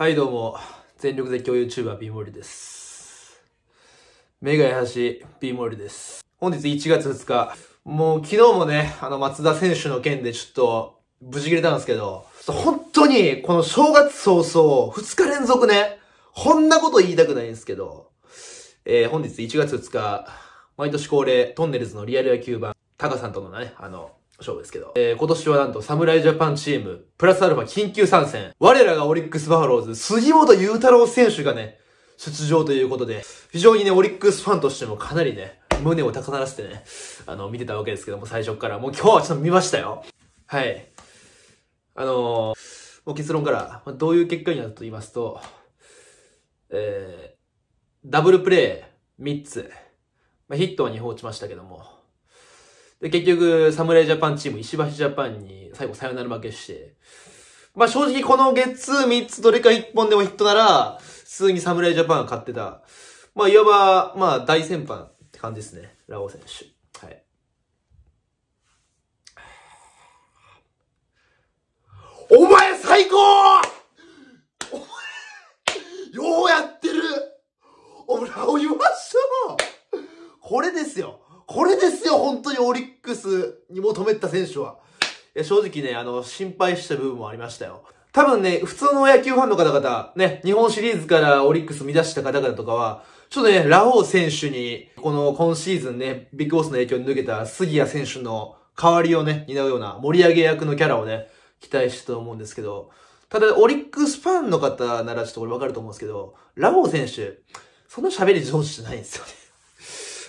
はいどうも、全力絶叫 YouTuber B 森です。目が優しー B 森です。本日1月2日、もう昨日もね、あの松田選手の件でちょっと、無事切れたんですけど、本当にこの正月早々、2日連続ね、こんなこと言いたくないんですけど、えー、本日1月2日、毎年恒例、トンネルズのリアル野球版、タカさんとのね、あの、勝負ですけど。えー、今年はなんと、侍ジャパンチーム、プラスアルファ緊急参戦。我らがオリックスバファローズ、杉本裕太郎選手がね、出場ということで、非常にね、オリックスファンとしてもかなりね、胸を高鳴らせてね、あの、見てたわけですけども、最初から。もう今日はちょっと見ましたよ。はい。あのー、もう結論から、まあ、どういう結果になると言いますと、えー、ダブルプレイ3つ、まあ、ヒットは2本打ちましたけども、で、結局、侍ジャパンチーム、石橋ジャパンに最後サヨナラ負けして、まあ正直このゲッツー3つどれか1本でもヒットなら、普通に侍ジャパンが勝ってた、まあいわば、まあ大先輩って感じですね、ラオ選手。はい。お前最高お前、ようやってるおラオ言わしたこれですよよ、本当にオリックスに求めた選手は。正直ね、あの、心配した部分もありましたよ。多分ね、普通の野球ファンの方々、ね、日本シリーズからオリックス見出した方々とかは、ちょっとね、ラオウ選手に、この今シーズンね、ビッグボスの影響に抜けた杉谷選手の代わりをね、担うような盛り上げ役のキャラをね、期待したと思うんですけど、ただ、オリックスファンの方ならちょっとこれわかると思うんですけど、ラオウ選手、そんな喋り上手じゃないんです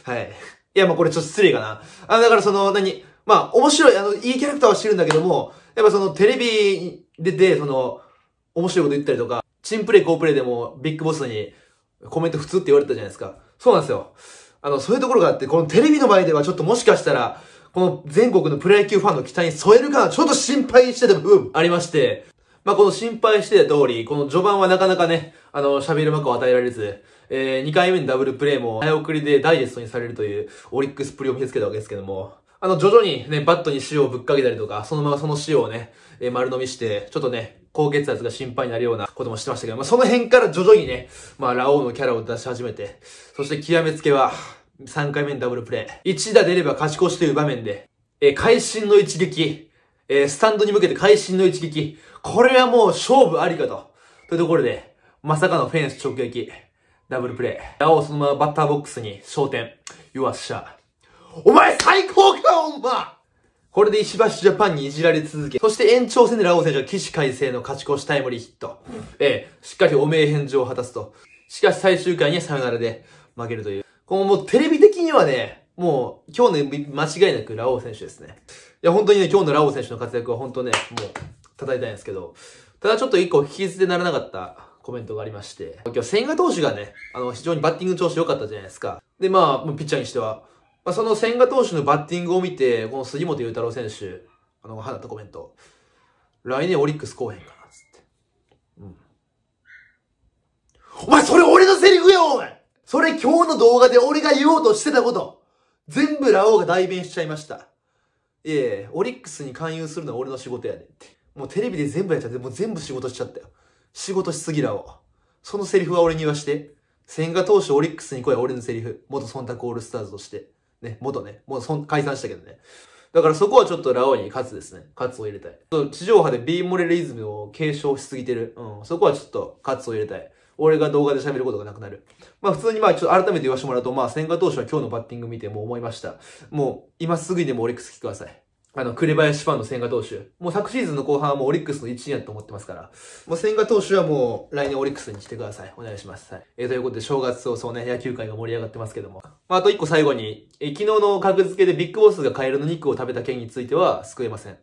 よね。はい。いや、まあこれちょっと失礼かな。あだからその、何まあ面白い、あの、いいキャラクターはしてるんだけども、やっぱそのテレビで、で、その、面白いこと言ったりとか、チンプレイ、コープレイでもビッグボスにコメント普通って言われたじゃないですか。そうなんですよ。あの、そういうところがあって、このテレビの場合ではちょっともしかしたら、この全国のプロ野球ファンの期待に添えるかな、ちょっと心配してた部分ありまして、まあ、この心配してた通り、この序盤はなかなかね、あの、喋る幕を与えられず、えー、2回目のダブルプレーも早送りでダイジェストにされるというオリックスプリを見つけたわけですけども、あの、徐々にね、バットに塩をぶっかけたりとか、そのままその塩をね、えー、丸飲みして、ちょっとね、高血圧が心配になるようなこともしてましたけど、まあ、その辺から徐々にね、まあ、ラオウのキャラを出し始めて、そして極めつけは、3回目のダブルプレイ。1打出れば勝ち越しという場面で、えー、会心の一撃、えー、スタンドに向けて会心の一撃。これはもう勝負ありかと。というところで、まさかのフェンス直撃。ダブルプレイ。なお、そのままバッターボックスに焦点。よっしゃ。お前最高か、お前これで石橋ジャパンにいじられ続け、そして延長戦でラオウ選手は起死回生の勝ち越しタイムリーヒット。ええ、しっかり汚名返上を果たすと。しかし最終回にはサヨナラで負けるという。このもうテレビ的にはね、もう今日の間違いなくラオウ選手ですね。いや、本当にね、今日のラオウ選手の活躍は本当ね、もう叩いたいんですけど、ただちょっと一個引き捨てならなかったコメントがありまして、今日千賀投手がね、あの、非常にバッティング調子良かったじゃないですか。で、まあ、ピッチャーにしては、まあ、その千賀投手のバッティングを見て、この杉本裕太郎選手、あの、放ったコメント、来年オリックス来編へんかな、つって。うん。お前、それ俺のセリフやお前それ今日の動画で俺が言おうとしてたこと全部ラオウが代弁しちゃいました。いえ、オリックスに勧誘するのは俺の仕事やでって。もうテレビで全部やっちゃって、もう全部仕事しちゃったよ。仕事しすぎだわ。そのセリフは俺に言わして。千賀投手オリックスに来い俺のセリフ。元忖度オールスターズとして。ね、元ね、もう解散したけどね。だからそこはちょっとラオウに勝つですね。勝つを入れたい。地上波で B モレリズムを継承しすぎてる。うん。そこはちょっと勝つを入れたい。俺が動画で喋ることがなくなる。まあ普通にまあちょっと改めて言わせてもらうと、まあ千賀投手は今日のバッティング見てもう思いました。もう今すぐにでもオリックス来てください。あの、紅林ファンの千賀投手。もう昨シーズンの後半はもうオリックスの一員やと思ってますから。もう千賀投手はもう来年オリックスに来てください。お願いします。はい。えー、ということで正月早々ね、野球界が盛り上がってますけども。まあ、あと一個最後に、えー、昨日の格付けでビッグボスがカエルの肉を食べた件については救えません。